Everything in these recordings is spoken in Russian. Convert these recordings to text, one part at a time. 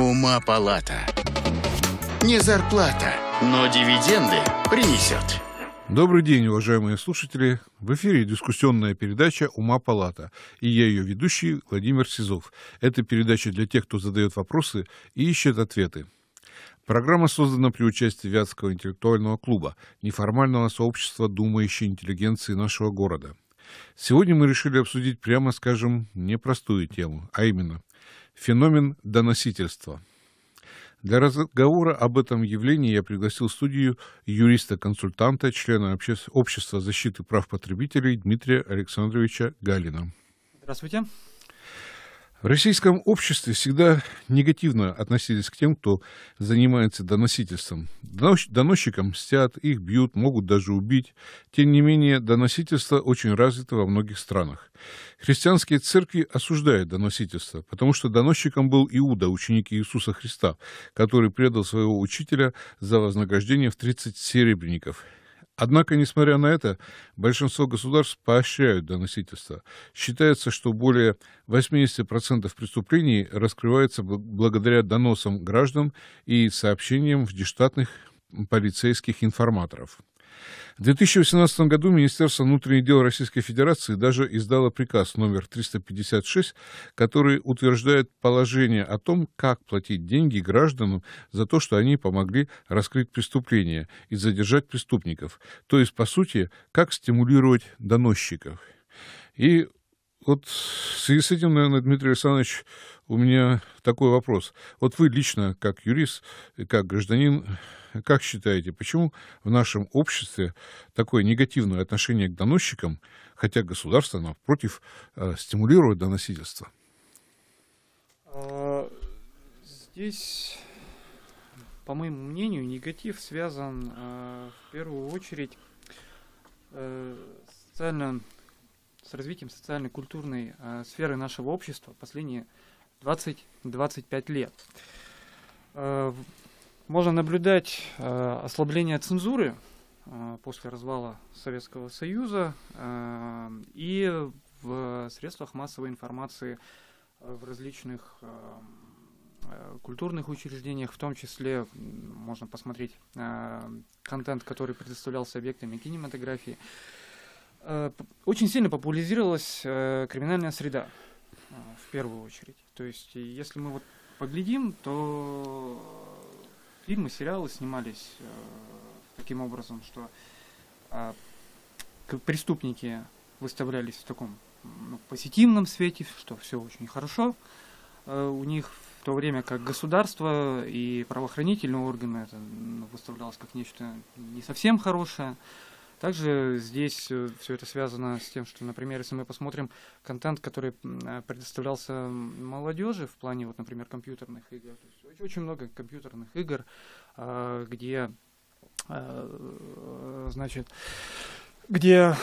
Ума палата. Не зарплата, но дивиденды принесет. Добрый день, уважаемые слушатели. В эфире дискуссионная передача «Ума палата» и я ее ведущий Владимир Сизов. Это передача для тех, кто задает вопросы и ищет ответы. Программа создана при участии Вятского интеллектуального клуба, неформального сообщества думающей интеллигенции нашего города. Сегодня мы решили обсудить, прямо скажем, непростую тему, а именно Феномен доносительства. Для разговора об этом явлении я пригласил в студию юриста-консультанта, члена Общества защиты прав потребителей Дмитрия Александровича Галина. Здравствуйте. В российском обществе всегда негативно относились к тем, кто занимается доносительством. Доносчикам мстят, их бьют, могут даже убить. Тем не менее, доносительство очень развито во многих странах. Христианские церкви осуждают доносительство, потому что доносчиком был Иуда, ученик Иисуса Христа, который предал своего учителя за вознаграждение в 30 серебряников – Однако, несмотря на это, большинство государств поощряют доносительство. Считается, что более 80% преступлений раскрывается благодаря доносам граждан и сообщениям в дештатных полицейских информаторов. В 2018 году Министерство внутренних дел Российской Федерации даже издало приказ номер 356, который утверждает положение о том, как платить деньги гражданам за то, что они помогли раскрыть преступление и задержать преступников. То есть, по сути, как стимулировать доносчиков. И вот в связи с этим, наверное, Дмитрий Александрович у меня такой вопрос. Вот вы лично, как юрист, как гражданин, как считаете, почему в нашем обществе такое негативное отношение к доносчикам, хотя государство, напротив, э, стимулирует доносительство? А, здесь, по моему мнению, негатив связан э, в первую очередь э, социально, с развитием социально-культурной сферы нашего общества последние 20-25 лет. Э, можно наблюдать э, ослабление цензуры э, после развала Советского Союза и в средствах массовой информации в различных культурных учреждениях, в том числе можно посмотреть контент, который предоставлялся объектами кинематографии. Очень сильно популяризировалась криминальная среда первую очередь. То есть, если мы вот поглядим, то фильмы, сериалы снимались э, таким образом, что э, преступники выставлялись в таком ну, позитивном свете, что все очень хорошо. Э, у них в то время как государство и правоохранительные органы это ну, выставлялось как нечто не совсем хорошее. Также здесь э, все это связано с тем, что, например, если мы посмотрим контент, который э, предоставлялся молодежи в плане, вот, например, компьютерных игр, то есть очень много компьютерных игр, а, где, э, значит, где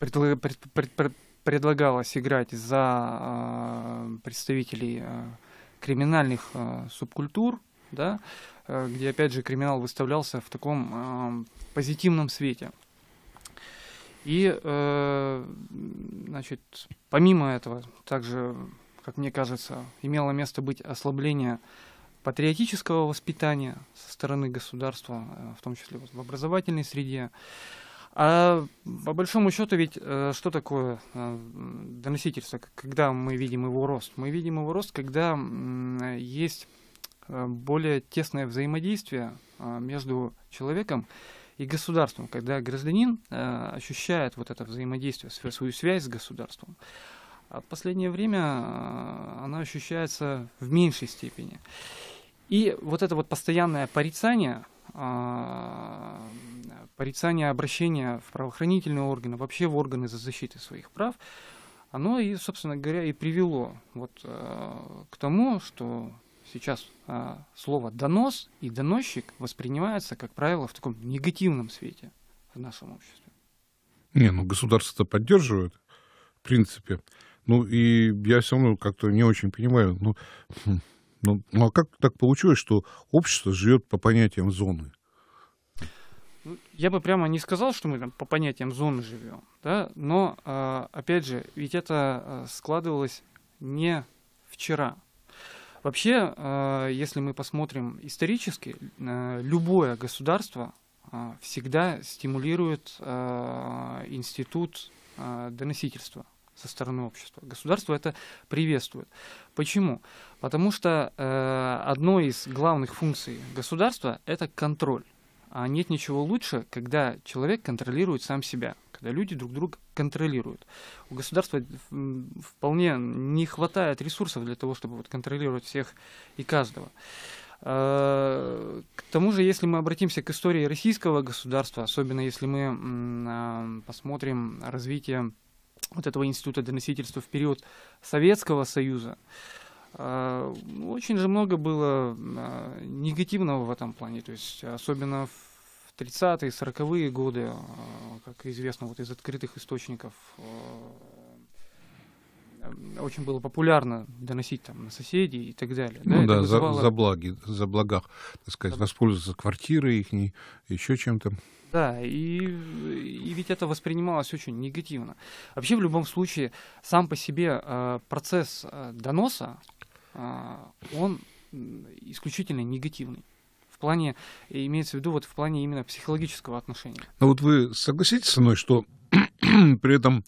предлагалось играть за представителей криминальных субкультур, да, Э, где, опять же, криминал выставлялся в таком позитивном свете. И, э, значит, помимо этого, также, как мне кажется, имело место быть ослабление патриотического воспитания со стороны государства, э, в том числе в образовательной среде. А по большому счету ведь э, что такое доносительство, когда мы видим его рост? Мы видим его рост, когда есть Э, более тесное взаимодействие э, между человеком и государством, когда гражданин э, ощущает вот это взаимодействие, свою связь с государством. А в последнее время она ощущается в меньшей степени. И вот это вот постоянное порицание, порицание обращения в правоохранительные органы, вообще в органы за защиту своих прав, оно и, собственно говоря, и привело вот, к тому, что сейчас а, слово донос и доносчик воспринимается, как правило, в таком негативном свете в нашем обществе. Не, ну государство-то поддерживает, в принципе. Ну и я все равно как-то не очень понимаю, ну, хм, ну, ну а как так получилось, что общество живет по понятиям зоны? Ну, я бы прямо не сказал, что мы там по понятиям зоны живем, да, но, а, опять же, ведь это а, складывалось не вчера. Вообще, а, если мы посмотрим исторически, а, любое государство а, всегда стимулирует институт доносительства со стороны общества. Государство это приветствует. Почему? Потому что одной из главных функций государства это контроль. А нет ничего лучше, когда человек контролирует сам себя когда люди друг друга контролируют. У государства вполне не хватает ресурсов для того, чтобы вот контролировать всех и каждого. А, к тому же, если мы обратимся к истории российского государства, особенно если мы а, посмотрим развитие вот этого института доносительства в период Советского Союза, а, очень же много было негативного в этом плане, то есть особенно в 30-е, 40-е годы, э, как известно вот из открытых источников, э, э, очень было популярно доносить там на соседей и так далее. Ну да, да вызывало... за, за, благи, за благах, так сказать, да. воспользоваться квартирой их, еще чем-то. Да, и, и ведь это воспринималось очень негативно. Вообще, в любом случае, сам по себе процесс доноса, он исключительно негативный в плане, имеется в виду вот в плане именно психологического отношения. Ну вот вы согласитесь со мной, что при этом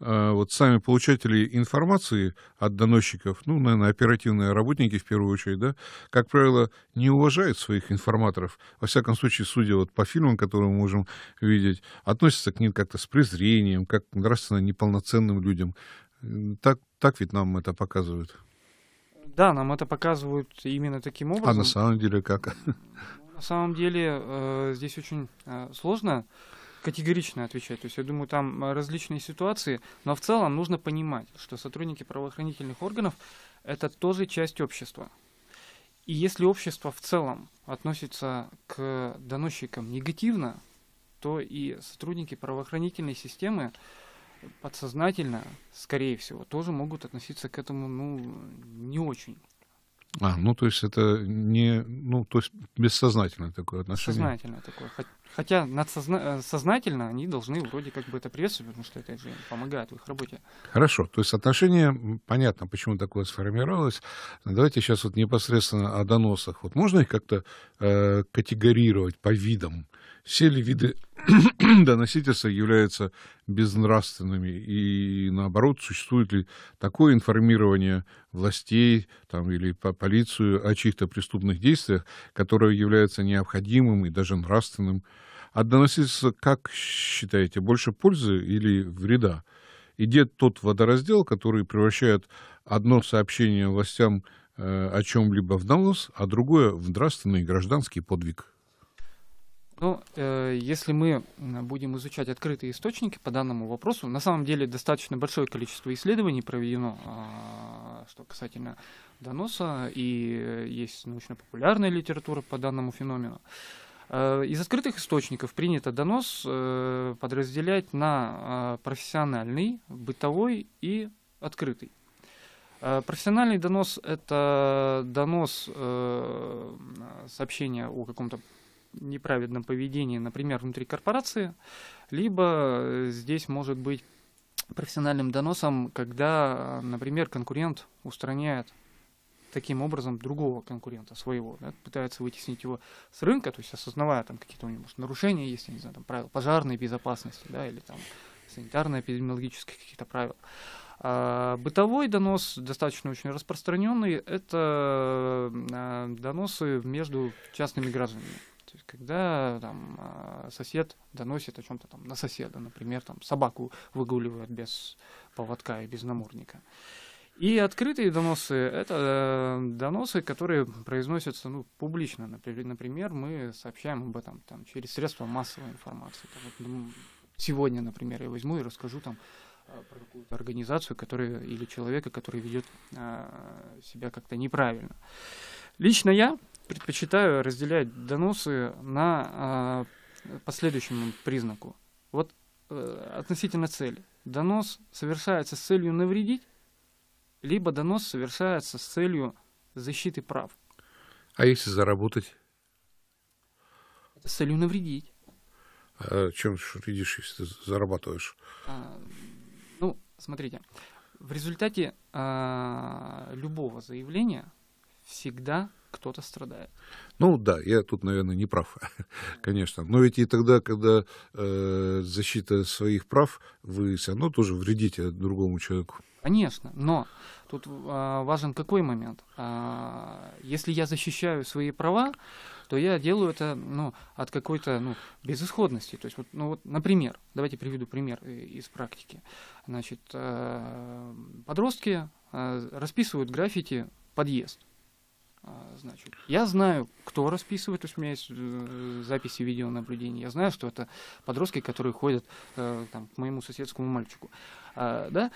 э, вот сами получатели информации от доносчиков, ну, наверное, оперативные работники в первую очередь, да, как правило, не уважают своих информаторов. Во всяком случае, судя вот по фильмам, которые мы можем видеть, относятся к ним как-то с презрением, как нравственно неполноценным людям. Так, так ведь нам это показывают. Да, нам это показывают именно таким образом. А на самом деле как? На самом деле э, здесь очень э, сложно категорично отвечать. То есть, я думаю, там различные ситуации, но в целом нужно понимать, что сотрудники правоохранительных органов — это тоже часть общества. И если общество в целом относится к доносчикам негативно, то и сотрудники правоохранительной системы подсознательно, скорее всего, тоже могут относиться к этому, ну, не очень. А, ну то есть это не, ну то есть бессознательное такое отношение. Сознательное такое. Хотя надсозна... Э, сознательно они должны вроде как бы это приветствовать, потому что это же помогает в их работе. Хорошо, то есть отношение, понятно, почему такое сформировалось. Давайте сейчас вот непосредственно о доносах. Вот можно их как-то э, категорировать по видам? Все ли виды доносительства являются безнравственными? И наоборот, существует ли такое информирование властей там, или по полицию о чьих-то преступных действиях, которое является необходимым и даже нравственным? А доносительства, как считаете, больше пользы или вреда? Идет тот водораздел, который превращает одно сообщение властям э, о чем-либо в донос, а другое в нравственный гражданский подвиг. Ну, э, если мы будем изучать открытые источники по данному вопросу, на самом деле достаточно большое количество исследований проведено, э, что касательно доноса, и есть научно-популярная литература по данному феномену. Э, из открытых источников принято донос э, подразделять на а, профессиональный, бытовой и открытый. Э, профессиональный донос – это донос э, сообщения о каком-то неправедном поведении, например, внутри корпорации, либо э, здесь может быть профессиональным доносом, когда, например, конкурент устраняет таким образом другого конкурента своего, да, пытается вытеснить его с рынка, то есть осознавая там какие-то у него может, нарушения есть, я не знаю, там правила пожарной безопасности, да, или там санитарные, эпидемиологические какие то правил. А, бытовой донос достаточно очень распространенный, это а, э, доносы между частными гражданами. То есть, когда там, а, сосед доносит о чем-то там на соседа, например, там, собаку выгуливают без поводка и без намордника. И открытые доносы – это э, доносы, которые произносятся ну, публично. Например, мы сообщаем об этом там, через средства массовой информации. Там, вот, сегодня, например, я возьму и расскажу там, а, про какую-то организацию которая, или человека, который ведет а, себя как-то неправильно. Лично я предпочитаю разделять доносы на э, последующему признаку. Вот э, относительно цели. Донос совершается с целью навредить, либо донос совершается с целью защиты прав. А если заработать? С целью навредить. А чем вредишь, если ты зарабатываешь? А, ну, смотрите, в результате а, любого заявления всегда кто-то страдает. Ну да, я тут, наверное, не прав, конечно. Но ведь и тогда, когда э, защита своих прав, вы все равно тоже вредите другому человеку. Конечно, но тут а, важен какой момент. А, если я защищаю свои права, то я делаю это ну, от какой-то ну, безысходности. То есть, вот, ну, вот, например, давайте приведу пример э, из практики. Значит, а, подростки а, расписывают граффити подъезд. А, значит, я знаю, кто расписывает, то есть у меня есть э, записи видеонаблюдения, я знаю, что это подростки, которые ходят э, там, к моему соседскому мальчику. А, да?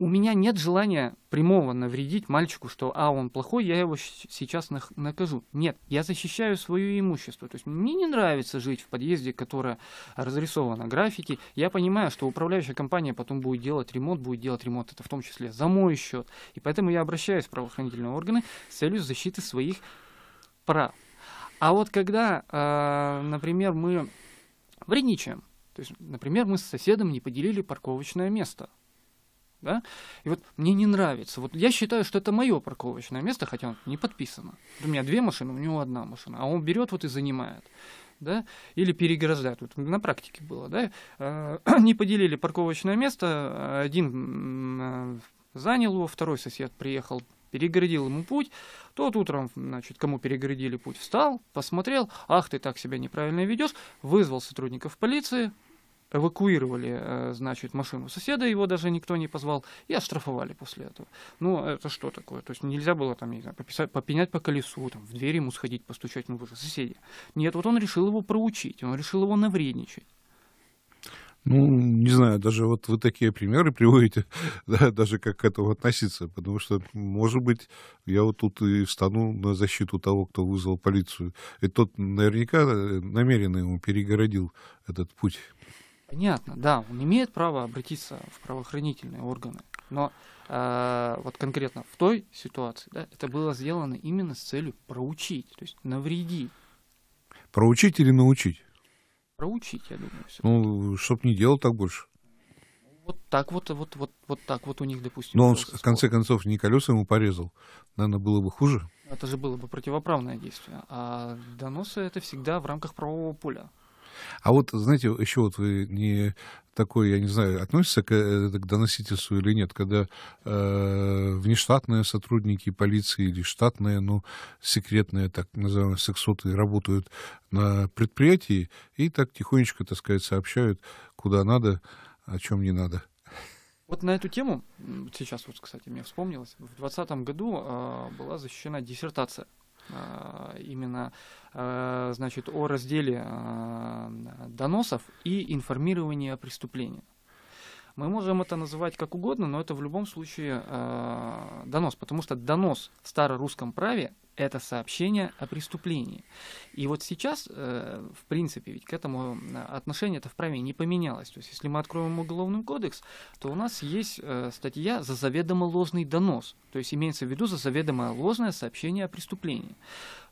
у меня нет желания прямого навредить мальчику, что а, он плохой, я его сейчас накажу. Нет, я защищаю свое имущество. То есть мне не нравится жить в подъезде, которое разрисовано графики. Я понимаю, что управляющая компания потом будет делать ремонт, будет делать ремонт, это в том числе за мой счет. И поэтому я обращаюсь в правоохранительные органы с целью защиты своих прав. А вот когда, а, например, мы вредничаем, то есть, например, мы с соседом не поделили парковочное место – да? И вот мне не нравится. Вот я считаю, что это мое парковочное место, хотя он не подписано. У меня две машины, у него одна машина, а он берет вот и занимает. Да? Или переграждает. Вот на практике было, да? Они а, поделили парковочное место, один а, занял его, второй сосед приехал, перегородил ему путь. Тот утром, значит, кому перегородили путь, встал, посмотрел, ах, ты так себя неправильно ведешь, вызвал сотрудников полиции, эвакуировали, э, значит, машину соседа, его даже никто не позвал, и оштрафовали после этого. Ну, это что такое? То есть нельзя было там, не знаю, пописать, попенять по колесу, там, в дверь ему сходить, постучать, ну, вы же соседи. Нет, вот он решил его проучить, он решил его навредничать. Ну, не знаю, даже вот вы такие примеры приводите, да, даже как к этому относиться, потому что, может быть, я вот тут и встану на защиту того, кто вызвал полицию. И тот наверняка э, намеренно ему перегородил этот путь. Понятно, да, он имеет право обратиться в правоохранительные органы, но э, вот конкретно в той ситуации, да, это было сделано именно с целью проучить, то есть навредить. Проучить или научить? Проучить, я думаю. Ну, чтобы не делал так больше. Вот так вот, вот, вот, вот так вот у них, допустим. Но он, в конце концов, не колеса ему порезал. Наверное, было бы хуже. Это же было бы противоправное действие. А доносы это всегда в рамках правового поля. А вот, знаете, еще вот вы не такой, я не знаю, относится к, э, к доносительству или нет, когда э, внештатные сотрудники полиции или штатные, ну, секретные, так называемые, сексоты работают на предприятии и так тихонечко, так сказать, сообщают, куда надо, о чем не надо. Вот на эту тему, сейчас вот, кстати, мне вспомнилось, в 2020 году э, была защищена диссертация Э, именно э, значит, о разделе э, доносов и информирования о преступлении. Мы можем это называть как угодно, но это в любом случае э, донос, потому что донос в старорусском праве – это сообщение о преступлении. И вот сейчас, э, в принципе, ведь к этому э, отношение это в праве не поменялось. То есть, если мы откроем Уголовный кодекс, то у нас есть э, статья за заведомо ложный донос. То есть, имеется в виду за заведомо ложное сообщение о преступлении.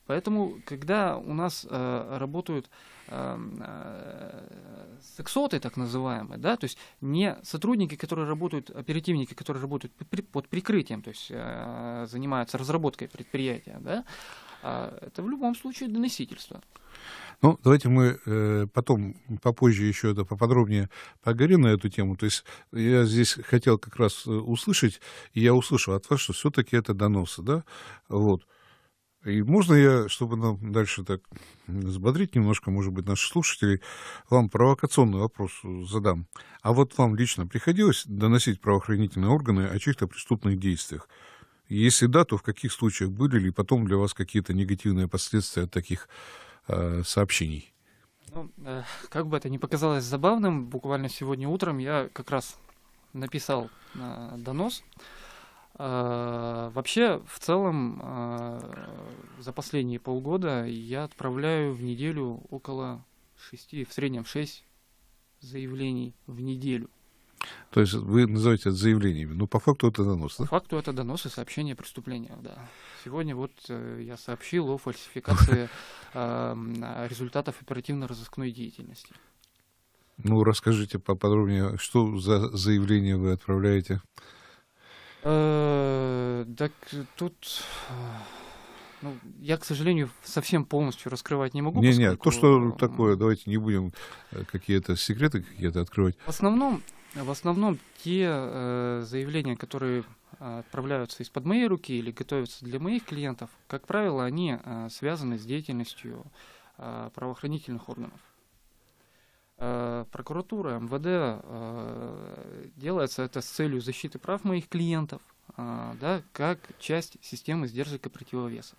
Поэтому, когда у нас э, работают э, э, сексоты, так называемые, да, то есть не сотрудники, которые работают, оперативники, которые работают под прикрытием, то есть э, занимаются разработкой предприятия, да, э, это в любом случае доносительство. Ну, давайте мы э, потом, попозже еще это поподробнее поговорим на эту тему. То есть я здесь хотел как раз э, услышать, и я услышал от вас, что все-таки это доносы, да? Вот. Э, и можно я, чтобы нам дальше так взбодрить немножко, может быть, наших слушателей, вам провокационный вопрос задам. А вот вам лично приходилось доносить правоохранительные органы о чьих-то преступных действиях? Если да, то в каких случаях были ли потом для вас какие-то негативные последствия от таких э, сообщений? Ну, э, как бы это ни показалось забавным, буквально сегодня утром я как раз написал э, донос. Э, а, вообще, в целом, а, за последние полгода я отправляю в неделю около 6, в среднем 6 заявлений в неделю. То есть вы называете это заявлениями, но ну, по факту это донос, да? По факту это донос и сообщение о преступлениях, да. Сегодня вот э, я сообщил о фальсификации э, результатов оперативно-розыскной деятельности. Ну, расскажите поподробнее, что за заявление вы отправляете? Э, так тут... Ну, я, к сожалению, совсем полностью раскрывать не могу. Не, не, то, что э, такое, давайте не будем э, какие-то секреты какие-то открывать. В основном, в основном те э, заявления, которые отправляются из-под моей руки или готовятся для моих клиентов, как правило, они э, связаны с деятельностью э, правоохранительных органов. Э, прокуратура, МВД э, делается это с целью защиты прав моих клиентов, а, да, как часть системы сдержек и противовесов.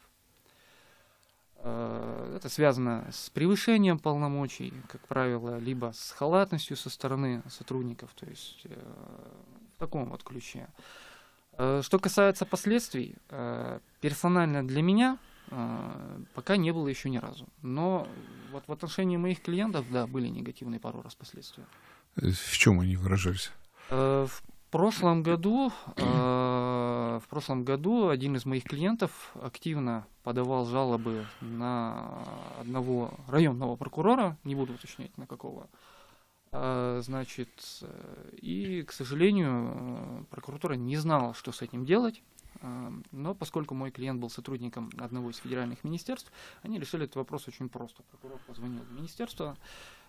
Э, это связано с превышением полномочий, как правило, либо с халатностью со стороны сотрудников, то есть в таком вот ключе. Что касается последствий, персонально для меня а, пока не было еще ни разу. Но вот в отношении моих клиентов, да, были негативные пару раз последствия. В чем они выражались? Э, в прошлом году, э, в прошлом году один из моих клиентов активно подавал жалобы на одного районного прокурора, не буду уточнять на какого, э, значит, и, к сожалению, прокуратура не знала, что с этим делать. Но поскольку мой клиент был сотрудником одного из федеральных министерств, они решили этот вопрос очень просто. Прокурор позвонил в министерство,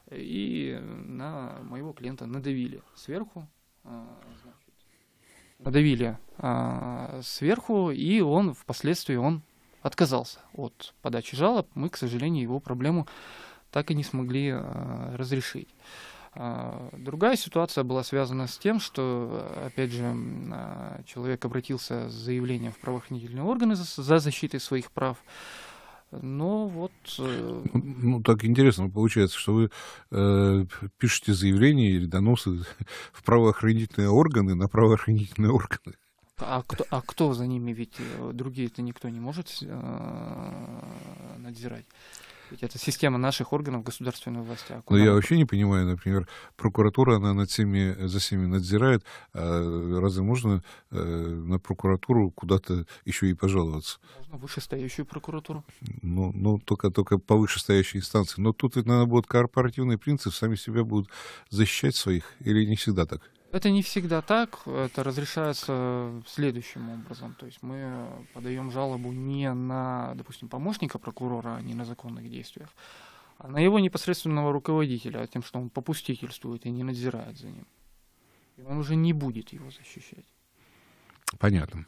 э, и на моего клиента надавили сверху, а, значит, надавили а, сверху, и он впоследствии он отказался от подачи жалоб. Мы, к сожалению, его проблему так и не смогли а, разрешить. А, другая ситуация была связана с тем, что, опять же, а, человек обратился с заявлением в правоохранительные органы за, защитой своих прав. Но вот... Ну, ну, так интересно получается, что вы э, пишете заявления или доносы в правоохранительные органы на правоохранительные органы. А кто, а кто за ними? Ведь э, другие-то никто не может э, надзирать. Это система наших органов государственной власти. А Но ну, я вообще не понимаю, например, прокуратура, она над всеми, за всеми надзирает. А разве можно э, на прокуратуру куда-то еще и пожаловаться? Можно вышестоящую прокуратуру. Ну, ну только, только по вышестоящей инстанции. Но тут ведь надо будет корпоративный принцип, сами себя будут защищать своих, или не всегда так? Это не всегда так, это разрешается следующим образом. То есть мы подаем жалобу не на, допустим, помощника прокурора, а не на законных действиях, а на его непосредственного руководителя, а тем, что он попустительствует и не надзирает за ним. И он уже не будет его защищать. Понятно.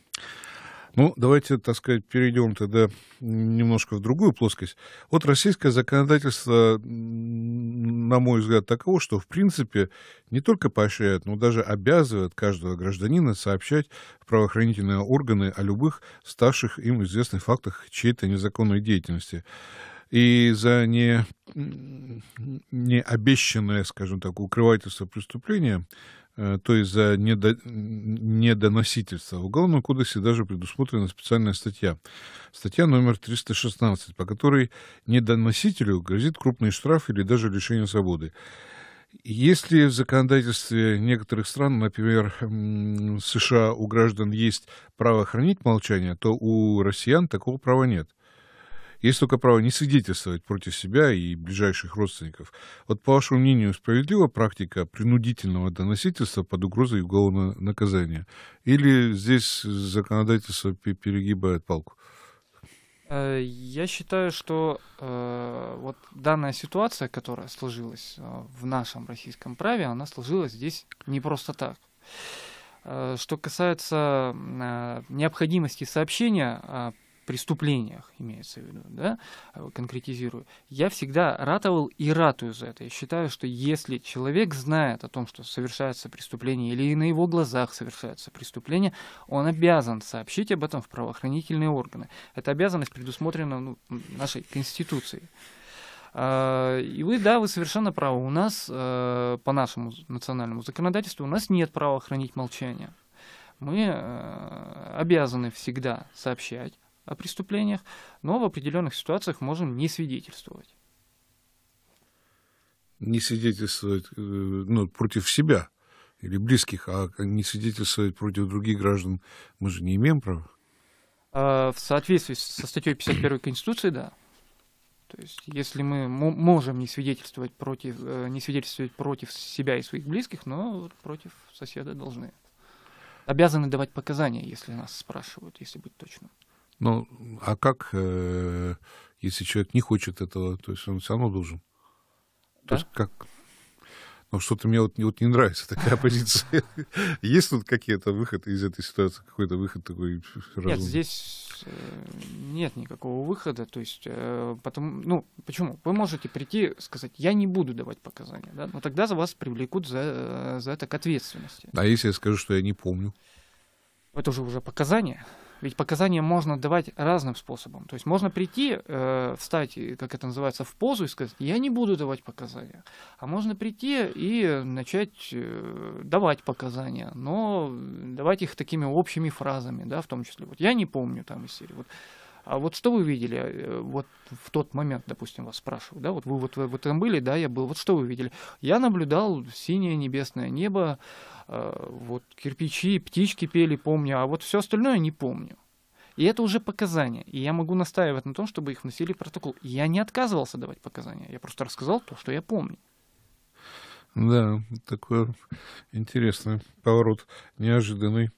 Ну, давайте, так сказать, перейдем тогда немножко в другую плоскость. Вот российское законодательство, на мой взгляд, таково, что, в принципе, не только поощряет, но даже обязывает каждого гражданина сообщать в правоохранительные органы о любых ставших им известных фактах чьей-то незаконной деятельности и за не, не обещанное, скажем так, укрывательство преступления Э, то есть за недо... недоносительство. В Уголовном кодексе даже предусмотрена специальная статья. Статья номер 316, по которой недоносителю грозит крупный штраф или даже лишение свободы. Если в законодательстве некоторых стран, например, США, у граждан есть право хранить молчание, то у россиян такого права нет – есть только право не свидетельствовать против себя и ближайших родственников. Вот, по вашему мнению, справедлива практика принудительного доносительства под угрозой уголовного наказания? Или здесь законодательство перегибает палку? Э, я считаю, что э, вот данная ситуация, которая сложилась э, в нашем российском праве, она сложилась здесь не просто так. Э, что касается необходимости сообщения преступлениях, имеется в виду, да, э, конкретизирую, я всегда ратовал и ратую за это. Я считаю, что если человек знает о том, что совершается преступление или на его глазах совершается преступление, он обязан сообщить об этом в правоохранительные органы. Эта обязанность предусмотрена ну, нашей Конституцией. А, и вы, да, вы совершенно правы. У нас, э, по нашему национальному законодательству, у нас нет права хранить молчание. Мы э, обязаны всегда сообщать о преступлениях, но в определенных ситуациях можем не свидетельствовать. Не свидетельствовать э, ну, против себя или близких, а не свидетельствовать против других граждан мы же не имеем права. А, в соответствии со статьей 51 Конституции, да. То есть, если мы можем не свидетельствовать против, э, не свидетельствовать против себя и своих близких, но против соседа должны. Обязаны давать показания, если нас спрашивают, если быть точным. Ну, а как, э, если человек не хочет этого, то есть он все равно должен? Да? То есть как? Ну, что-то мне вот, вот не нравится такая позиция. Есть тут какие-то выходы из этой ситуации? Какой-то выход такой разумный? Нет, здесь э, нет никакого выхода. То есть, э, потом, ну, почему? Вы можете прийти, сказать, я не буду давать показания, да? но тогда за вас привлекут за, за это к ответственности. А если я скажу, что я не помню? Это уже уже показания. Ведь показания можно давать разным способом. То есть можно прийти, э, встать, э, как это называется, в позу и сказать, я не буду давать показания. А можно прийти и начать э, давать показания, но давать их такими общими фразами, да, в том числе. Вот я не помню там из серии. Вот а вот что вы видели э, вот в тот момент, допустим, вас спрашивают, да, вот вы вот, вот там были, да, я был, вот что вы видели? Я наблюдал синее небесное небо, э, вот кирпичи, птички пели, помню, а вот все остальное не помню. И это уже показания. И я могу настаивать на том, чтобы их вносили в протокол. Я не отказывался давать показания. Я просто рассказал то, что я помню. Да, такой интересный поворот, неожиданный.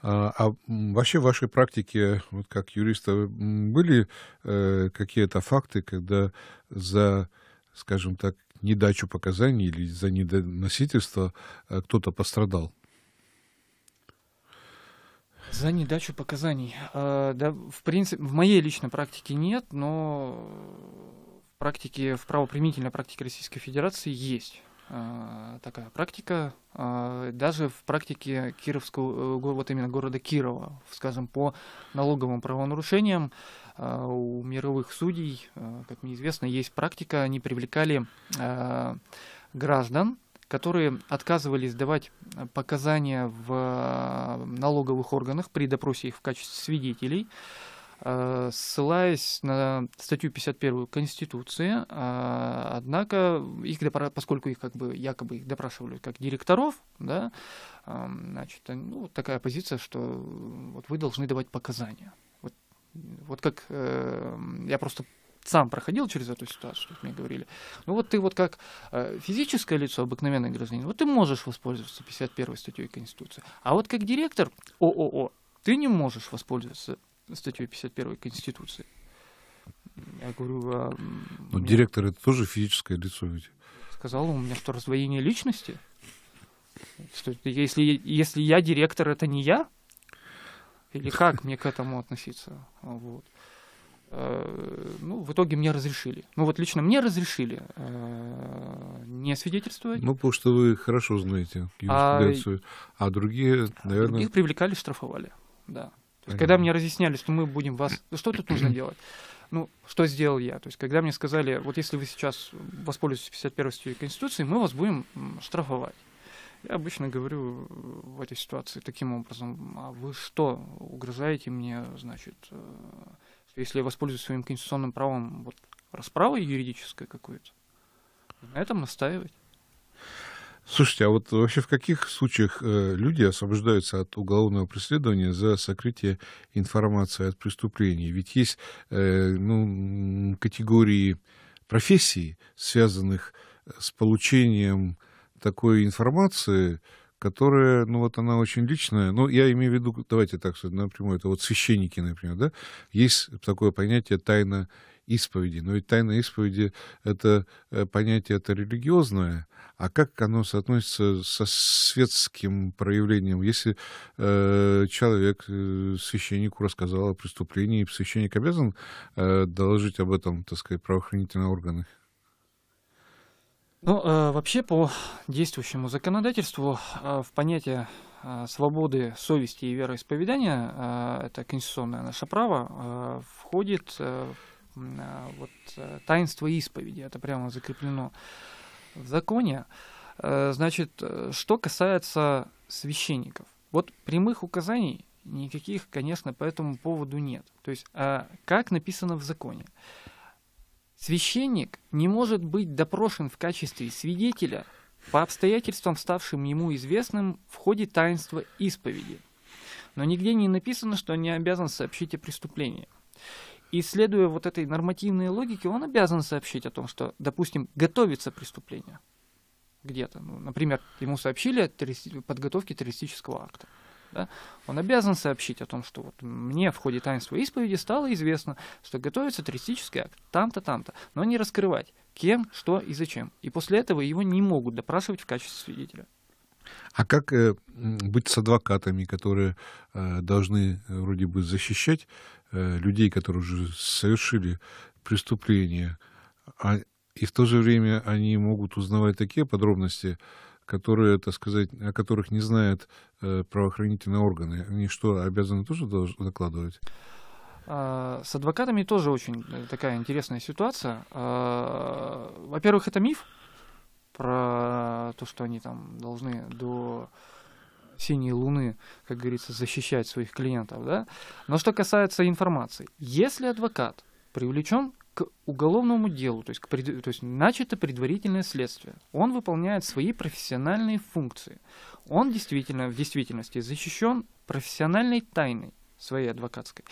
А, а вообще в вашей практике, вот как юриста, были э, какие-то факты, когда за, скажем так, недачу показаний или за недоносительство э, кто-то пострадал? За недачу показаний. А, да, в принципе, в моей личной практике нет, но в практике, в правоприменительной практике Российской Федерации есть а, такая практика. А, даже в практике Кировского, э, вот именно города Кирова, скажем, по налоговым правонарушениям а, у мировых судей, как мне известно, есть практика, они привлекали граждан, которые отказывались давать показания в налоговых органах при допросе их в качестве свидетелей, Э, ссылаясь на статью 51 Конституции, э, однако их допра... поскольку их как бы якобы их допрашивали как директоров, да, э, значит, ну, такая позиция, что вот вы должны давать показания. Вот, вот как я просто сам проходил через эту ситуацию, как мне говорили. Ну вот ты вот как э, физическое лицо, обыкновенный гражданин, вот ты можешь воспользоваться 51 статьей Конституции. А вот как директор ООО, ты не можешь воспользоваться статьей 51 Конституции. Я говорю... А, Но ну, директор — это тоже физическое лицо ведь. Сказал у меня что раздвоение личности. Что если, если я директор, это не я? Или как мне к этому относиться? Вот. Э, ну, в итоге мне разрешили. Ну, вот лично мне разрешили э, не свидетельствовать. Ну, потому что вы хорошо знаете а юриспруденцию, а, а другие, наверное... Их привлекали, штрафовали, да есть, когда мне разъясняли, что мы будем вас... Ну, что тут нужно делать? Ну, что сделал я? То есть, когда мне сказали, вот если вы сейчас воспользуетесь 51 статьей Конституции, мы вас будем штрафовать. Я обычно говорю э, в этой ситуации таким образом, а вы что, угрожаете мне, значит, э, что если я воспользуюсь своим конституционным правом, вот расправой юридической какой-то, на этом настаивать? Слушайте, а вот вообще в каких случаях э, люди освобождаются от уголовного преследования за сокрытие информации от преступлений? Ведь есть э, ну, категории профессий, связанных э, с получением такой информации, которая, ну вот она очень личная. Ну, я имею в виду, давайте так сказать напрямую, это вот священники, например, да? Есть такое понятие «тайна исповеди. Но ведь тайна исповеди — это э, понятие это религиозное, а как оно соотносится со светским проявлением? Если э, человек э, священнику рассказал о преступлении, священник обязан э, доложить об этом, так сказать, правоохранительные органы? Ну, э, вообще по действующему законодательству э, в понятие э, свободы совести и вероисповедания, это конституционное наше право, входит а, вот, э, таинство исповеди, это прямо закреплено в законе. Э, значит, э, что касается священников, вот прямых указаний никаких, конечно, по этому поводу нет. То есть, а как написано в законе, священник не может быть допрошен в качестве свидетеля по обстоятельствам, ставшим ему известным в ходе таинства исповеди. Но нигде не написано, что он не обязан сообщить о преступлении. И следуя вот этой нормативной логике, он обязан сообщить о том, что, допустим, готовится преступление где-то. Ну, например, ему сообщили о подготовке террористического акта. Да? Он обязан сообщить о том, что вот мне в ходе таинства исповеди стало известно, что готовится террористический акт там-то, там-то, но не раскрывать, кем, что и зачем. И после этого его не могут допрашивать в качестве свидетеля. А как э, быть с адвокатами, которые э, должны э, вроде бы защищать людей, которые уже совершили преступление, а, и в то же время они могут узнавать такие подробности, которые, так сказать, о которых не знают правоохранительные органы. Они что, обязаны тоже докладывать? А, с адвокатами тоже очень такая интересная ситуация. А, во-первых, это миф, про то, что они там должны до синей луны, как говорится, защищать своих клиентов, да. Но что касается информации, если адвокат привлечен к уголовному делу, то есть, к пред... то есть начато предварительное следствие, он выполняет свои профессиональные функции. Он действительно, в действительности защищен профессиональной тайной своей адвокатской.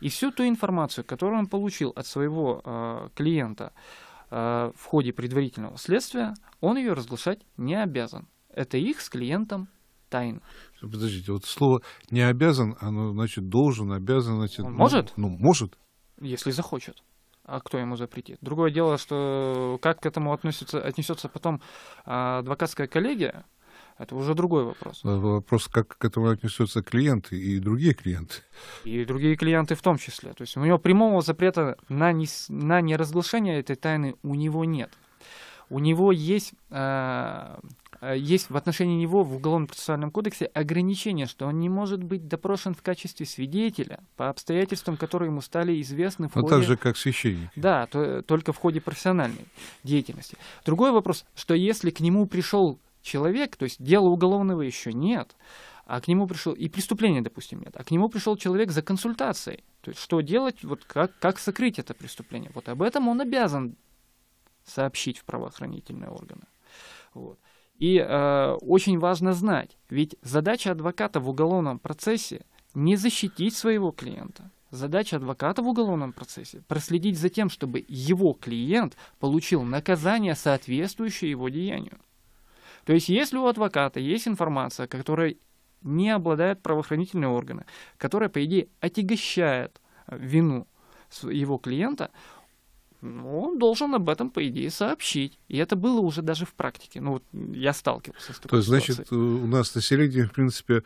И всю ту информацию, которую он получил от своего э, клиента, э, Э, в ходе предварительного следствия, он ее разглашать не обязан. Это их с клиентом тайна. Подождите, вот слово не обязан, оно значит должен, обязан, значит. Он ну, может? Ну, может. Если захочет. А кто ему запретит? Другое дело, что как к этому относится, отнесется потом а, адвокатская коллегия, это уже другой вопрос. Э, вопрос, как к этому отнесутся клиенты и другие клиенты. И другие клиенты в том числе. То есть у него прямого запрета на, не, на неразглашение этой тайны у него нет. У него есть, э, э есть в отношении него в Уголовно-процессуальном кодексе ограничение, что он не может быть допрошен в качестве свидетеля по обстоятельствам, которые ему стали известны в Но ну, ходе... так же, как священник. Да, то, только в ходе профессиональной деятельности. Другой вопрос, что если к нему пришел человек, то есть дела уголовного еще нет, а к нему пришел, и преступления, допустим, нет, а к нему пришел человек за консультацией. То есть что делать, вот как, как сокрыть это преступление. Вот об этом он обязан сообщить в правоохранительные органы. Вот. И э, очень важно знать, ведь задача адвоката в уголовном процессе не защитить своего клиента. Задача адвоката в уголовном процессе – проследить за тем, чтобы его клиент получил наказание, соответствующее его деянию. То есть если у адвоката есть информация, которой не обладают правоохранительные органы, которая, по идее, отягощает э, вину его клиента, ну, он должен об этом, по идее, сообщить. И это было уже даже в практике. Ну, вот я сталкивался с такой То есть, значит, э, у нас население, в принципе,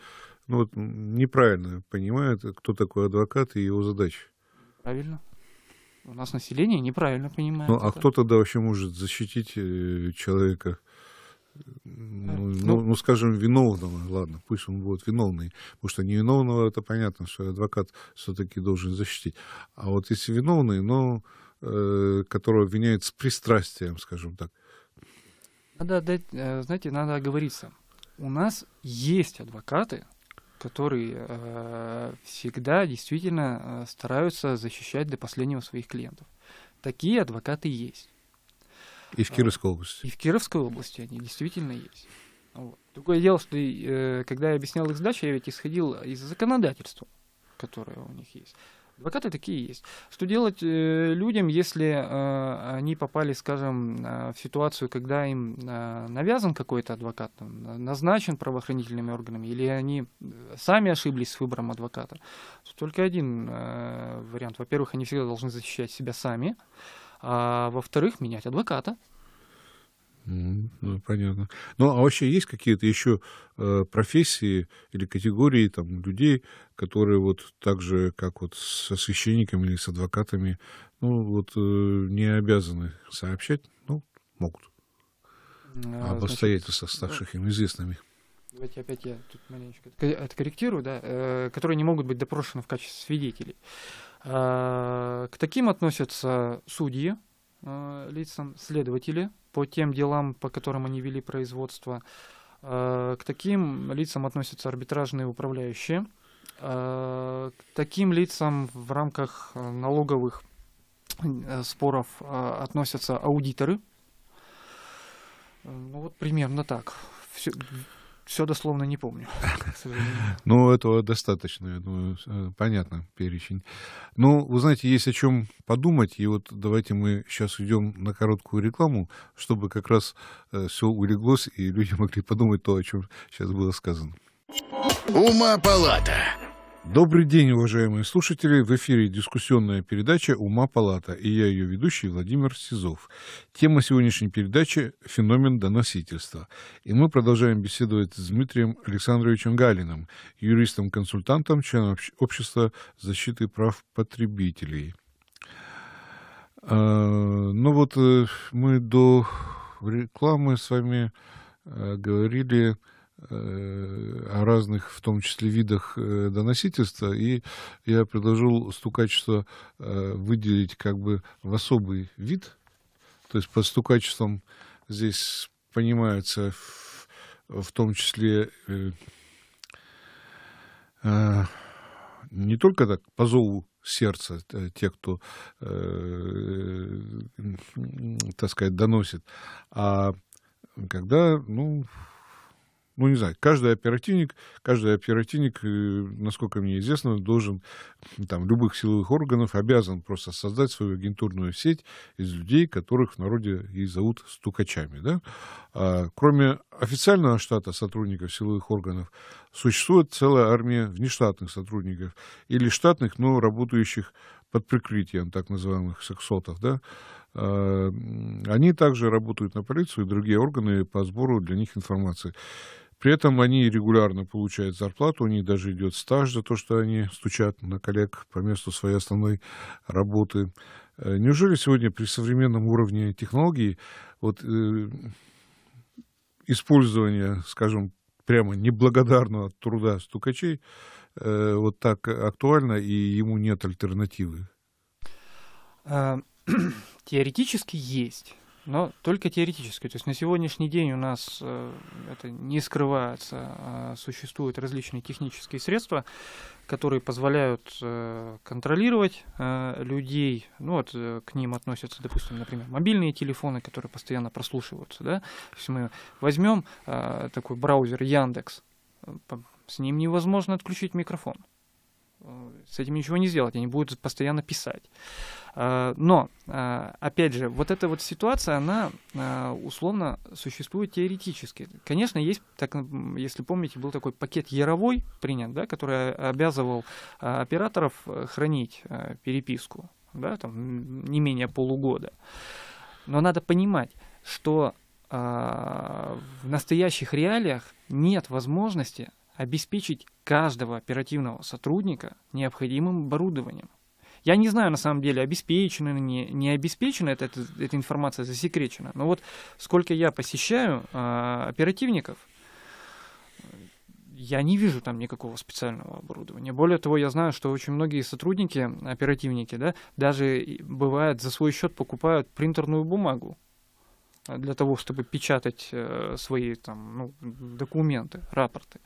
ну, вот, неправильно понимает, кто такой адвокат и его задачи. Правильно. У нас население неправильно понимает. Ну, а это. кто тогда вообще может защитить э, человека? Ну, а, ну, ну, ну, скажем, виновного, ладно, пусть он будет виновный, потому что невиновного, это понятно, что адвокат все-таки должен защитить. А вот если виновный, но ну, э, которого обвиняют с пристрастием, скажем так. Надо дать, э, знаете, надо оговориться. У нас есть адвокаты, которые э, всегда действительно э, стараются защищать до последнего своих клиентов. Такие адвокаты есть. И в а, Кировской области. И в Кировской области они действительно есть. Вот. Другое дело, что э, когда я объяснял их задачи, я ведь исходил из законодательства, которое у них есть. Адвокаты такие есть. Что делать э, людям, если э, они попали, скажем, э, в ситуацию, когда им э, навязан какой-то адвокат, там, назначен правоохранительными органами, или они э, сами ошиблись с выбором адвоката? Только один э, вариант. Во-первых, они всегда должны защищать себя сами а во-вторых, менять адвоката. Ну, понятно. Ну, а вообще есть какие-то еще э, профессии или категории там людей, которые вот так же, как вот со священниками или с адвокатами, ну, вот э, не обязаны сообщать, ну, могут. Э, а, Об обстоятельствах, ставших им известными. Давайте опять я тут маленечко откорректирую, да, э, которые не могут быть допрошены в качестве свидетелей. Э, к таким относятся судьи, э, лицам, следователи по тем делам, по которым они вели производство. Э, к таким лицам относятся арбитражные управляющие. К таким лицам в рамках налоговых споров относятся аудиторы. Ну вот примерно так. Все, все дословно не помню. Ну, этого достаточно, я думаю, э, понятно, перечень. Ну, вы знаете, есть о чем подумать, и вот давайте мы сейчас уйдем на короткую рекламу, чтобы как раз э, все улеглось, и люди могли подумать то, о чем сейчас было сказано. Ума палата. Добрый день, уважаемые слушатели! В эфире дискуссионная передача «Ума палата» и я ее ведущий Владимир Сизов. Тема сегодняшней передачи – феномен доносительства. И мы продолжаем беседовать с Дмитрием Александровичем Галиным, юристом-консультантом, членом Общества защиты прав потребителей. А, ну вот э, мы до рекламы с вами э, говорили Э, о разных, в том числе, видах э, доносительства, и я предложил стукачество э, выделить как бы в особый вид, то есть под стукачеством здесь понимается в, в том числе э, э, не только так по зову сердца те, кто, э, так сказать, доносит, а когда, ну, ну, не знаю, каждый оперативник, каждый оперативник, э, насколько мне известно, должен, там, любых силовых органов обязан просто создать свою агентурную сеть из людей, которых в народе и зовут стукачами, да. А, кроме официального штата сотрудников силовых органов, существует целая армия внештатных сотрудников или штатных, но работающих под прикрытием так называемых сексотов, да, а, они также работают на полицию и другие органы по сбору для них информации. При этом они регулярно получают зарплату, у них даже идет стаж за то, что они стучат на коллег по месту своей основной работы. Э, неужели сегодня при современном уровне технологий вот, э, использование, скажем, прямо неблагодарного труда стукачей э, вот так актуально, и ему нет альтернативы? Э, теоретически есть. Но только теоретически. То есть на сегодняшний день у нас э, это не скрывается. А существуют различные технические средства, которые позволяют э, контролировать э, людей. Ну вот к ним относятся, допустим, например, мобильные телефоны, которые постоянно прослушиваются. Да? То есть мы возьмем такой браузер Яндекс. С ним невозможно отключить микрофон. С этим ничего не сделать, они будут постоянно писать. Э, но, э, опять же, вот эта вот ситуация, она э, условно существует теоретически. Конечно, есть, так, если помните, был такой пакет Яровой принят, да, который обязывал операторов хранить переписку, да, там, не менее полугода. Но надо понимать, что в настоящих реалиях нет возможности обеспечить каждого оперативного сотрудника необходимым оборудованием. Я не знаю, на самом деле, обеспечена или не, не обеспечена эта, эта, эта информация засекречена. Но вот сколько я посещаю э, оперативников, я не вижу там никакого специального оборудования. Более того, я знаю, что очень многие сотрудники, оперативники, да, даже бывает за свой счет покупают принтерную бумагу а, для того, чтобы печатать э, свои там, ну, документы, рапорты.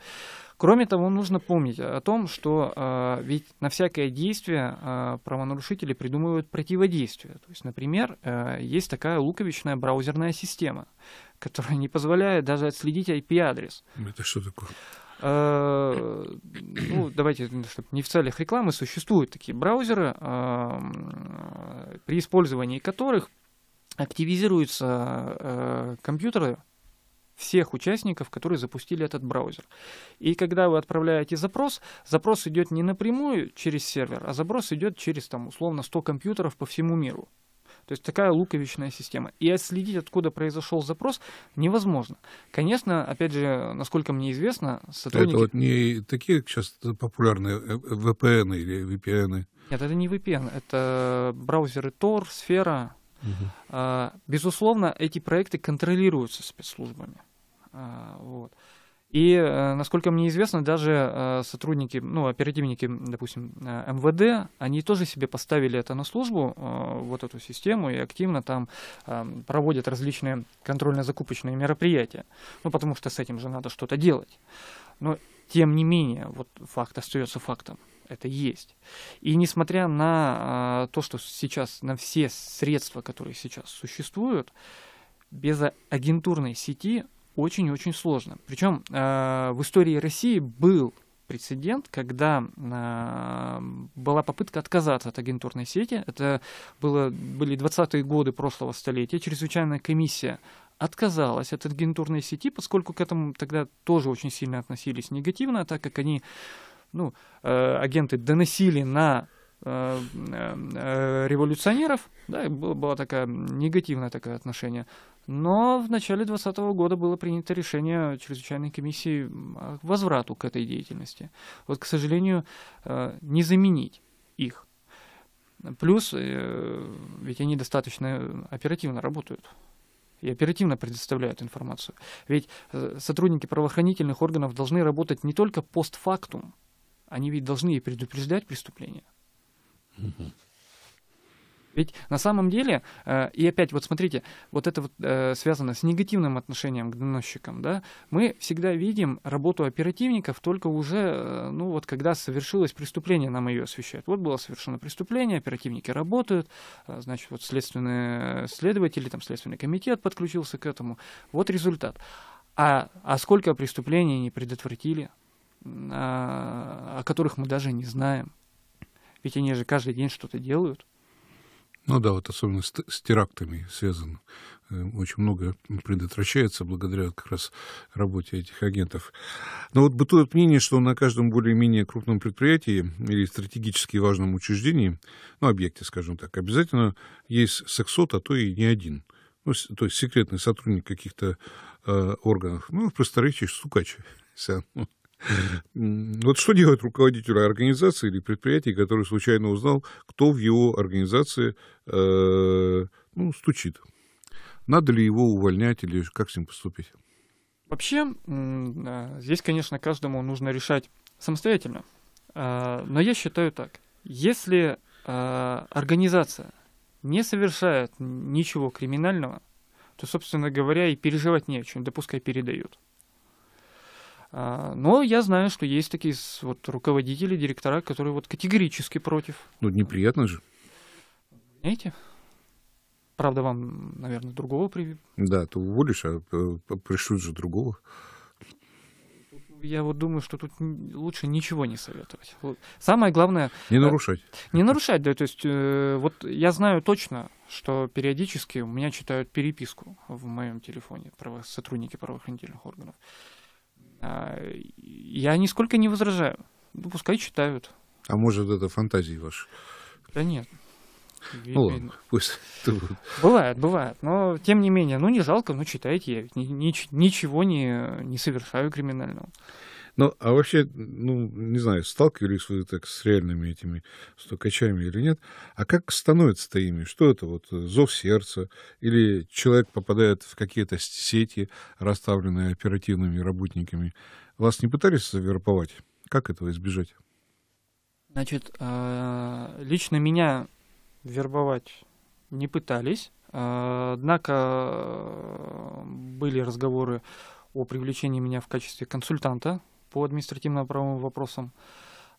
Кроме того, нужно помнить о том, что э, ведь на всякое действие э, правонарушители придумывают противодействие. То есть, например, э, есть такая луковичная браузерная система, которая не позволяет даже отследить IP-адрес. Это что такое? Э, ну, давайте, чтобы не в целях рекламы, существуют такие браузеры, а, при использовании которых активизируются компьютеры всех участников, которые запустили этот браузер. И когда вы отправляете запрос, запрос идет не напрямую через сервер, а запрос идет через, там, условно, 100 компьютеров по всему миру. То есть такая луковичная система. И отследить, откуда произошел запрос, невозможно. Конечно, опять же, насколько мне известно, сотрудники... Это вот не такие сейчас популярные э, э, VPN или VPN? Нет, это не VPN, это браузеры Tor, Сфера, Угу. Безусловно, эти проекты контролируются спецслужбами. А, вот. И, э, насколько мне известно, даже э, сотрудники, ну, оперативники, допустим, э, МВД, они тоже себе поставили это на службу, вот эту систему, и активно там проводят различные контрольно-закупочные мероприятия. Ну, потому что с этим же надо что-то делать. Но, тем не менее, вот факт остается фактом это есть. И несмотря на а, то, что сейчас, на все средства, которые сейчас существуют, без агентурной сети очень-очень сложно. Причем а, в истории России был прецедент, когда э, была попытка отказаться от агентурной сети. Это было, были 20-е годы прошлого столетия. Чрезвычайная комиссия отказалась от агентурной сети, поскольку к этому тогда тоже очень сильно относились негативно, так как они ну, э, агенты доносили на э, э, революционеров, да, было, было такое негативное такое отношение. Но в начале 2020 года было принято решение чрезвычайной комиссии о возврату к этой деятельности. Вот, к сожалению, э, не заменить их. Плюс, ведь они достаточно оперативно работают и оперативно предоставляют информацию. Ведь сотрудники правоохранительных органов должны работать не только постфактум, они ведь должны и предупреждать преступление. Ведь на самом деле, э, и опять вот смотрите, вот это вот э, связано с негативным отношением к доносчикам, да, мы всегда видим работу оперативников только уже, э, ну вот когда совершилось преступление, нам ее освещают. Вот было совершено преступление, оперативники работают, значит, вот следственные следователи, там следственный комитет подключился к этому, вот результат. А, а сколько преступлений не предотвратили? А, о которых мы даже не знаем. Ведь они же каждый день что-то делают. Ну да, вот особенно с, терактами связано. Э, очень много предотвращается благодаря как раз работе этих агентов. Но вот бытует мнение, что на каждом более-менее крупном предприятии или стратегически важном учреждении, ну, объекте, скажем так, обязательно есть сексот, а то и не один. Ну, то есть секретный сотрудник каких-то э, органов. Ну, в просторечии стукач. Все вот что делать руководителю организации или предприятия, который случайно узнал, кто в его организации э, ну, стучит? Надо ли его увольнять или как с ним поступить? Вообще, э, здесь, конечно, каждому нужно решать самостоятельно. Э, но я считаю так. Если организация не совершает ничего криминального, то, собственно говоря, и переживать не о чем, допускай передают. А, но я знаю, что есть такие вот руководители, директора, которые вот категорически против. Ну, неприятно же. Знаете? Правда, вам, наверное, другого при... Да, ты уволишь, а пришлют же другого. Я вот думаю, что тут лучше ничего не советовать. Самое главное... Не э, нарушать. Не нарушать, да. То есть э, вот я знаю точно, что периодически у меня читают переписку в моем телефоне сотрудники правоохранительных органов. А, я нисколько не возражаю. Ну, пускай читают. А может, это фантазии ваши? Да нет. Ну ладно, пусть это будет. Бывает, бывает. Но, тем не менее, ну не жалко, но ну, читайте. Я ведь нич- ничего не, не совершаю криминального. Ну, а вообще, ну, не знаю, сталкивались вы так с реальными этими стукачами или нет, а как становится-то ими? Что это, вот, э, зов сердца? Или человек попадает в какие-то сети, расставленные оперативными работниками? Вас не пытались завербовать? Как этого избежать? Значит, а, лично меня вербовать не пытались, а, однако э, были разговоры о привлечении меня в качестве консультанта по административно-правовым вопросам.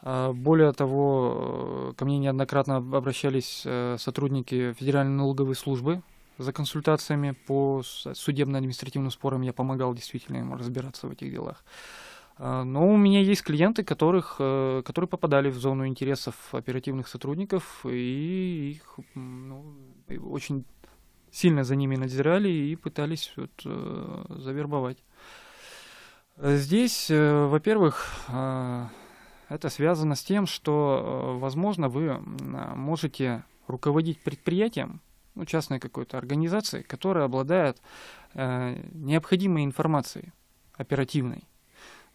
А, более того, э, ко мне неоднократно обращались э, сотрудники Федеральной налоговой службы за консультациями по судебно-административным спорам. Я помогал действительно им разбираться в этих делах. А, но у меня есть клиенты, которых, э, которые попадали в зону интересов оперативных сотрудников, и их ну, очень сильно за ними надзирали и пытались вот, завербовать. Здесь, э, во-первых, э, это связано с тем, что, э, возможно, вы можете руководить предприятием, ну, частной какой-то организацией, которая обладает необходимой информацией оперативной.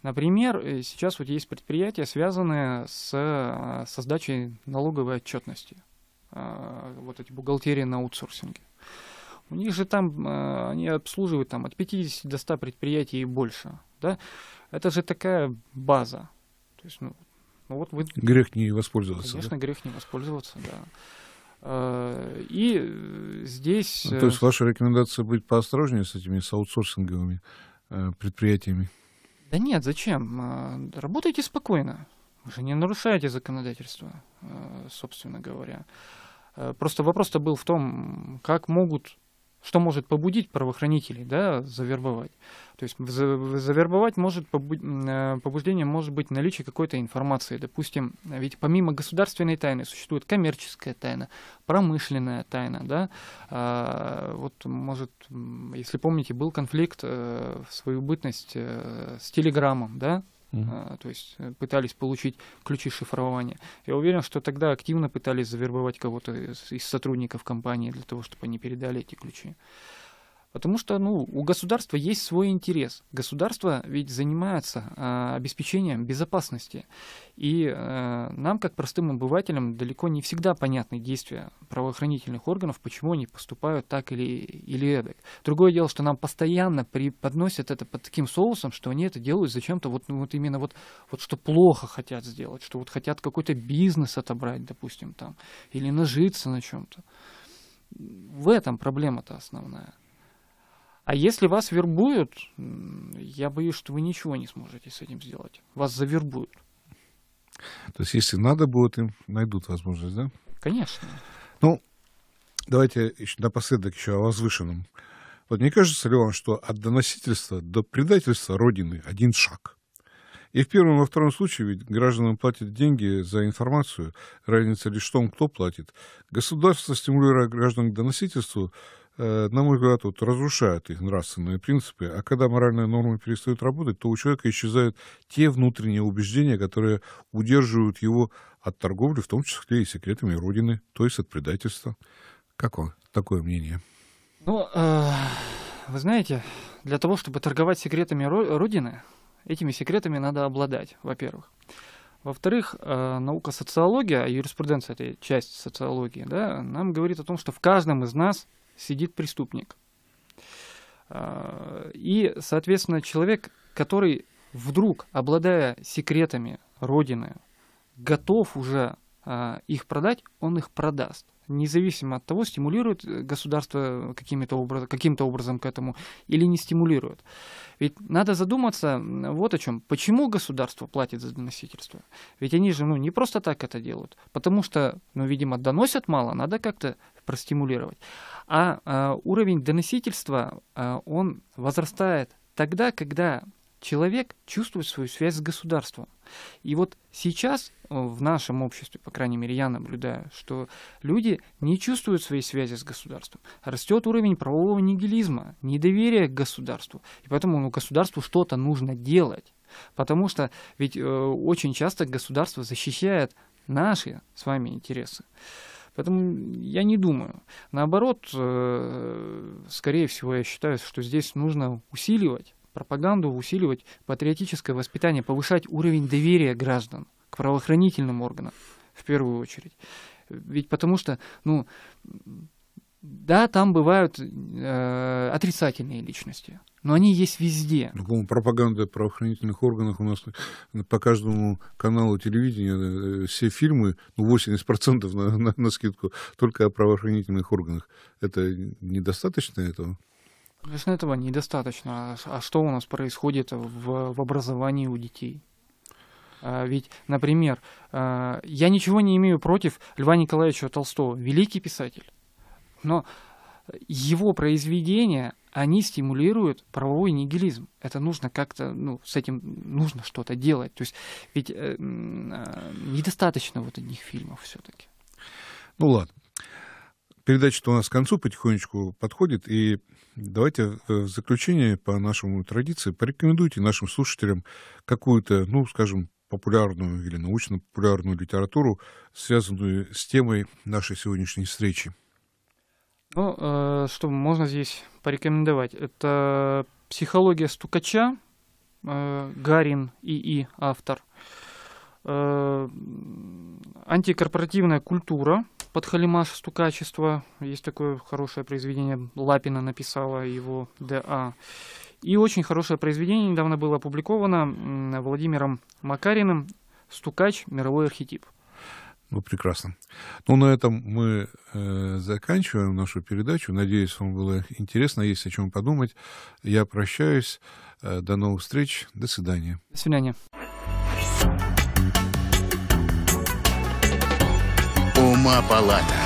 Например, сейчас вот есть предприятия, связанные с, создачей налоговой отчетности. Вот эти бухгалтерии на аутсорсинге. У них же там, э, они обслуживают там от 50 до 100 предприятий и больше, да? Это же такая база. То есть, ну, ну, вот вы... Грех не воспользоваться. Конечно, да? грех не воспользоваться, да. Э, и э, здесь... Ну, то есть ваша рекомендация быть поосторожнее с этими с аутсорсинговыми предприятиями? Да нет, зачем? Работайте спокойно. Вы же не нарушаете законодательство, собственно говоря. Просто вопрос-то был в том, как могут что может побудить правоохранителей да, завербовать. То есть завербовать может э, побуждение может быть наличие какой-то информации. Допустим, ведь помимо государственной тайны существует коммерческая тайна, промышленная тайна. Да? А, вот может, если помните, был конфликт э, в свою бытность э, с Телеграмом, да? А, то есть э, пытались получить ключи шифрования. Я уверен, что тогда активно пытались завербовать кого-то из, из сотрудников компании для того, чтобы они передали эти ключи. mm Потому что ну, у государства есть свой интерес. Государство ведь занимается э, обеспечением безопасности. И э, нам, как простым обывателям, далеко не всегда понятны действия правоохранительных органов, почему они поступают так или, или эдак. Другое дело, что нам постоянно преподносят это под таким соусом, что они это делают зачем-то вот, ну, вот именно вот, вот что плохо хотят сделать, что вот хотят какой-то бизнес отобрать, допустим, там, или нажиться на чем-то. В этом проблема-то основная. А если вас вербуют, я боюсь, что вы ничего не сможете с этим сделать. Вас завербуют. То есть, если надо будет, им найдут возможность, да? Конечно. Ну, давайте еще напоследок еще о возвышенном. Вот не кажется ли вам, что от доносительства до предательства Родины один шаг? И в первом и во втором случае ведь гражданам платят деньги за информацию, разница лишь в том, кто платит. Государство, стимулируя граждан к доносительству, Э, на мой взгляд, вот, разрушают их нравственные принципы, а когда моральные нормы перестают работать, то у человека исчезают те внутренние убеждения, которые удерживают его от торговли, в том числе и секретами Родины, то есть от предательства. Какое такое мнение? Ну, э, вы знаете, для того, чтобы торговать секретами Родины, этими секретами надо обладать, во-первых. Во-вторых, э, наука социология, юриспруденция, это часть социологии, да, нам говорит о том, что в каждом из нас сидит преступник. А, и, соответственно, человек, который вдруг, обладая секретами Родины, готов уже а, их продать, он их продаст независимо от того, стимулирует э, государство каким-то образом, каким образом к этому или не стимулирует. Ведь надо задуматься вот о чем. Почему государство платит за доносительство? Ведь они же ну, не просто так это делают. Потому что, ну, видимо, доносят мало, надо как-то простимулировать. А э, уровень доносительства, э, он возрастает тогда, когда человек чувствует свою связь с государством. И вот сейчас э, в нашем обществе, по крайней мере, я наблюдаю, что люди не чувствуют своей связи с государством. Растет уровень правового нигилизма, недоверия к государству. И поэтому ну, государству что-то нужно делать. Потому что ведь э, очень часто государство защищает наши с вами интересы. Поэтому я не думаю. Наоборот, э, скорее всего, я считаю, что здесь нужно усиливать пропаганду, усиливать патриотическое воспитание, повышать уровень доверия граждан к правоохранительным органам в первую очередь. Ведь потому что, ну, да, там бывают э, отрицательные личности, но они есть везде. Ну, по-моему, пропаганда правоохранительных органов у нас по каждому каналу телевидения э, все фильмы, ну, 80% на, на, на скидку, только о правоохранительных органах. Это недостаточно этого? Конечно, этого недостаточно. А, а что у нас происходит в, в образовании у детей? А ведь, например, э, я ничего не имею против Льва Николаевича Толстого, великий писатель. Но его произведения, они стимулируют правовой нигилизм. Это нужно как-то, ну, с этим нужно что-то делать. То есть ведь э, э, недостаточно вот одних фильмов все-таки. Ну ладно. Передача-то у нас к концу потихонечку подходит, и давайте э, в заключение по нашему традиции порекомендуйте нашим слушателям какую-то, ну, скажем, популярную или научно-популярную литературу, связанную с темой нашей сегодняшней встречи. Ну, э, что можно здесь порекомендовать? Это «Психология стукача», э, Гарин ИИ, автор. Э, антикорпоративная культура под Халимаш стукачество. Есть такое хорошее произведение. Лапина написала его ДА. И очень хорошее произведение недавно было опубликовано Владимиром Макариным «Стукач. Мировой архетип». Ну, прекрасно. Ну, на этом мы э, заканчиваем нашу передачу. Надеюсь, вам было интересно, есть о чем подумать. Я прощаюсь. Э, до новых встреч. До свидания. До свидания. Ума Палата.